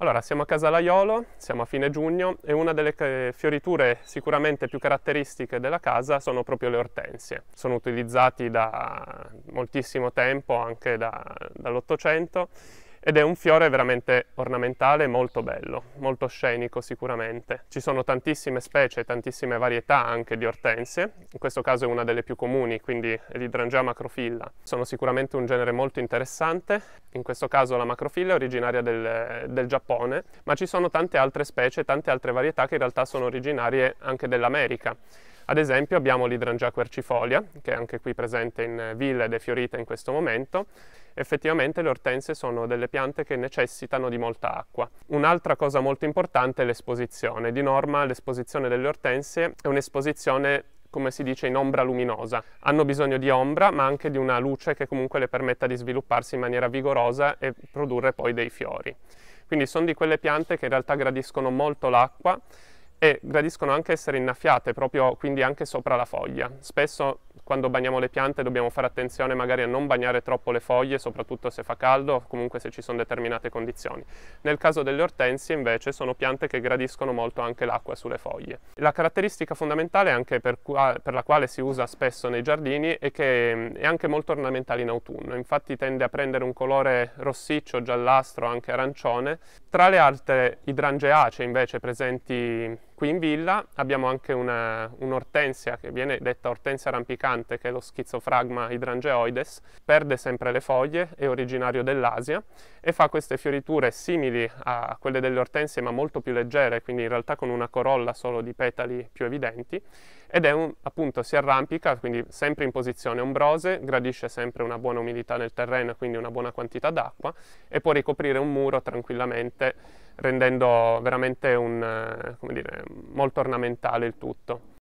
Allora, siamo a Casalaiolo, siamo a fine giugno e una delle eh, fioriture sicuramente più caratteristiche della casa sono proprio le ortensie. Sono utilizzati da moltissimo tempo, anche da, dall'Ottocento, ed è un fiore veramente ornamentale molto bello, molto scenico sicuramente. Ci sono tantissime specie, tantissime varietà anche di ortensie, in questo caso è una delle più comuni, quindi l'idrangea macrofilla. Sono sicuramente un genere molto interessante, in questo caso la macrofilla è originaria del, del Giappone, ma ci sono tante altre specie, tante altre varietà che in realtà sono originarie anche dell'America. Ad esempio abbiamo l'Hydrangia quercifolia, che è anche qui presente in eh, villa ed è fiorita in questo momento. Effettivamente le ortense sono delle piante che necessitano di molta acqua. Un'altra cosa molto importante è l'esposizione. Di norma l'esposizione delle ortense è un'esposizione come si dice, in ombra luminosa. Hanno bisogno di ombra, ma anche di una luce che comunque le permetta di svilupparsi in maniera vigorosa e produrre poi dei fiori. Quindi sono di quelle piante che in realtà gradiscono molto l'acqua, e gradiscono anche essere innaffiate, proprio quindi anche sopra la foglia. Spesso quando bagniamo le piante dobbiamo fare attenzione magari a non bagnare troppo le foglie, soprattutto se fa caldo o comunque se ci sono determinate condizioni. Nel caso delle ortensie invece sono piante che gradiscono molto anche l'acqua sulle foglie. La caratteristica fondamentale anche per, qua, per la quale si usa spesso nei giardini è che è anche molto ornamentale in autunno, infatti tende a prendere un colore rossiccio, giallastro, anche arancione. Tra le altre idrangeacee invece presenti Qui in villa abbiamo anche un'ortensia un che viene detta ortensia rampicante, che è lo schizofragma hydrangeoides, perde sempre le foglie, è originario dell'Asia e fa queste fioriture simili a quelle delle ortensie ma molto più leggere, quindi in realtà con una corolla solo di petali più evidenti ed è un, appunto si arrampica, quindi sempre in posizione ombrose, gradisce sempre una buona umidità nel terreno, quindi una buona quantità d'acqua e può ricoprire un muro tranquillamente rendendo veramente un, eh, dire, molto ornamentale il tutto.